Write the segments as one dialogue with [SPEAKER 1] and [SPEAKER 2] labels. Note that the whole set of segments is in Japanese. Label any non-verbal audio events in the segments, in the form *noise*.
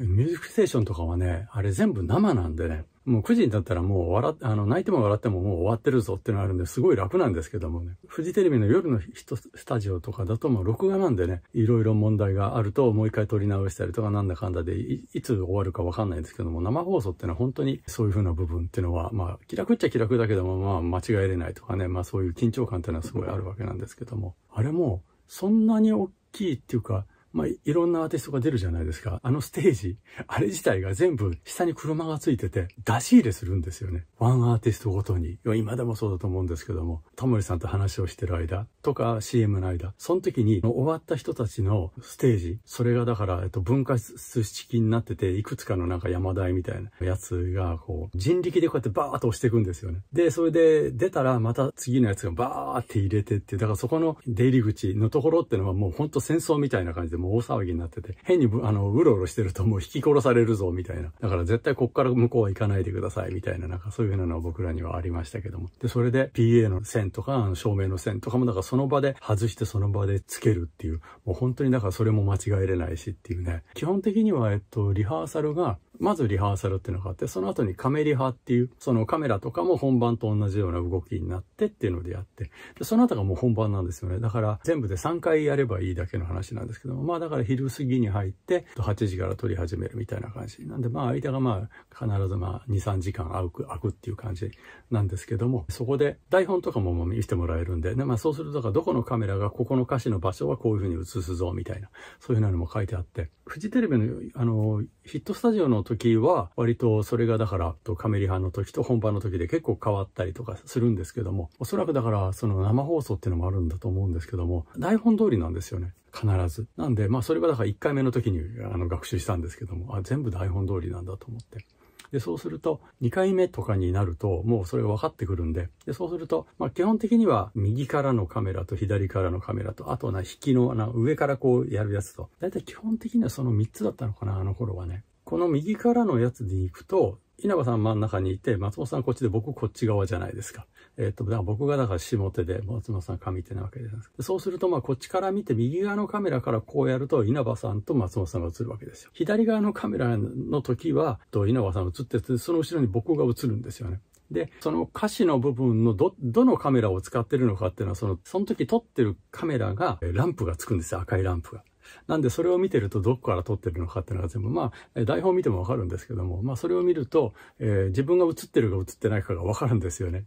[SPEAKER 1] ミュージックステーションとかはね、あれ全部生なんでね、もう9時になったらもう笑っ、あの、泣いても笑ってももう終わってるぞっていうのがあるんで、すごい楽なんですけどもね。フジテレビの夜のスタジオとかだともう録画なんでね、いろいろ問題があるともう一回撮り直したりとかなんだかんだでい、いつ終わるかわかんないんですけども、生放送ってのは本当にそういう風な部分っていうのは、まあ、気楽っちゃ気楽だけども、まあ、間違えれないとかね、まあそういう緊張感っていうのはすごいあるわけなんですけども、あれも、そんなに大きいっていうか、まあ、いろんなアーティストが出るじゃないですか。あのステージ、あれ自体が全部下に車がついてて、出し入れするんですよね。ワンアーティストごとに。今でもそうだと思うんですけども、タモリさんと話をしてる間とか CM の間、その時に終わった人たちのステージ、それがだから、えっと、分割式になってて、いくつかのなんか山台みたいなやつが、こう、人力でこうやってバーッと押していくんですよね。で、それで出たらまた次のやつがバーって入れてって、だからそこの出入り口のところってのはもうほんと戦争みたいな感じで、もう大騒ぎになってて、変にあの、うろうろしてるともう引き殺されるぞ、みたいな。だから絶対こっから向こうは行かないでください、みたいな、なんかそういうふうなのは僕らにはありましたけども。で、それで PA の線とか、あの照明の線とかも、だからその場で外してその場でつけるっていう、もう本当にだからそれも間違えれないしっていうね。基本的には、えっと、リハーサルがまずリハーサルっていうのがあって、その後にカメリハっていう、そのカメラとかも本番と同じような動きになってっていうのでやって、でその後がもう本番なんですよね。だから全部で3回やればいいだけの話なんですけども、まあだから昼過ぎに入って、8時から撮り始めるみたいな感じ。なんでまあ間がまあ必ずまあ2、3時間空く、空くっていう感じなんですけども、そこで台本とかも見せてもらえるんで、でまあそうするとかどこのカメラがここの歌詞の場所はこういうふうに映すぞみたいな、そういうのも書いてあって、フジテレビのあの、ヒットスタジオの時は、割とそれがだから、カメリ派の時と本番の時で結構変わったりとかするんですけども、おそらくだから、その生放送っていうのもあるんだと思うんですけども、台本通りなんですよね。必ず。なんで、まあそれはだから1回目の時にあの学習したんですけども、あ、全部台本通りなんだと思って。で、そうすると、2回目とかになると、もうそれが分かってくるんで、で、そうすると、まあ、基本的には、右からのカメラと左からのカメラと、あとな、引きの、な、上からこうやるやつと、だいたい基本的にはその3つだったのかな、あの頃はね。この右からのやつに行くと、稲葉さん真ん中にいて、松本さんこっちで僕こっち側じゃないですか。えー、っと、だから僕がだから下手で、松本さん上手なわけじゃないですか。そうすると、まあこっちから見て右側のカメラからこうやると稲葉さんと松本さんが映るわけですよ。左側のカメラの時は、と稲葉さん映ってて、その後ろに僕が映るんですよね。で、その歌詞の部分のど、どのカメラを使ってるのかっていうのは、その、その時撮ってるカメラが、ランプがつくんですよ、赤いランプが。なんでそれを見てるとどこから撮ってるのかっていうのが全部、まあ、台本見てもわかるんですけども、まあそれを見ると、えー、自分が映ってるか映ってないかがわかるんですよね。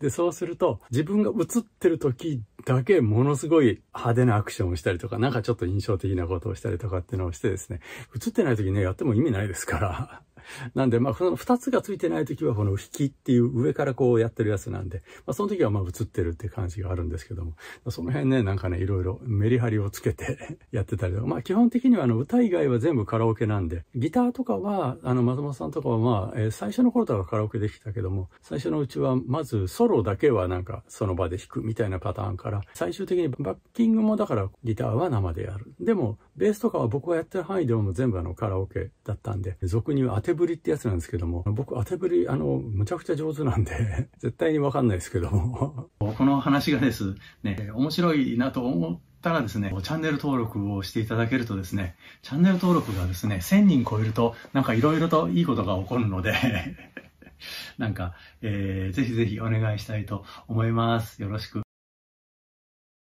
[SPEAKER 1] で、そうすると、自分が映ってる時だけものすごい派手なアクションをしたりとか、なんかちょっと印象的なことをしたりとかっていうのをしてですね、映ってない時ね、やっても意味ないですから。なんで、まあ、その二つがついてない時は、この引きっていう上からこうやってるやつなんで、まあ、その時はまあ映ってるって感じがあるんですけども、その辺ね、なんかね、いろいろメリハリをつけて *laughs* やってたりとか、まあ、基本的にはあの、歌以外は全部カラオケなんで、ギターとかは、あの、松本さんとかはまあ、えー、最初の頃とかカラオケできたけども、最初のうちは、まずソロだけはなんか、その場で弾くみたいなパターンから、最終的にバッキングもだからギターは生でやる。でも、ベースとかは僕がやってる範囲ではもう全部あのカラオケだったんで、俗に言う当てぶりってやつなんですけども、僕当てぶり、あの、むちゃくちゃ上手なんで、*laughs* 絶対にわかんないですけども。この話がですね、面白いなと思ったらですね、チャンネル登録をしていただけるとですね、チャンネル登録がですね、1000人超えると、なんかいろいろといいことが起こるので *laughs* なんか、えー、ぜひぜひお願いしたいと思います。よろしく。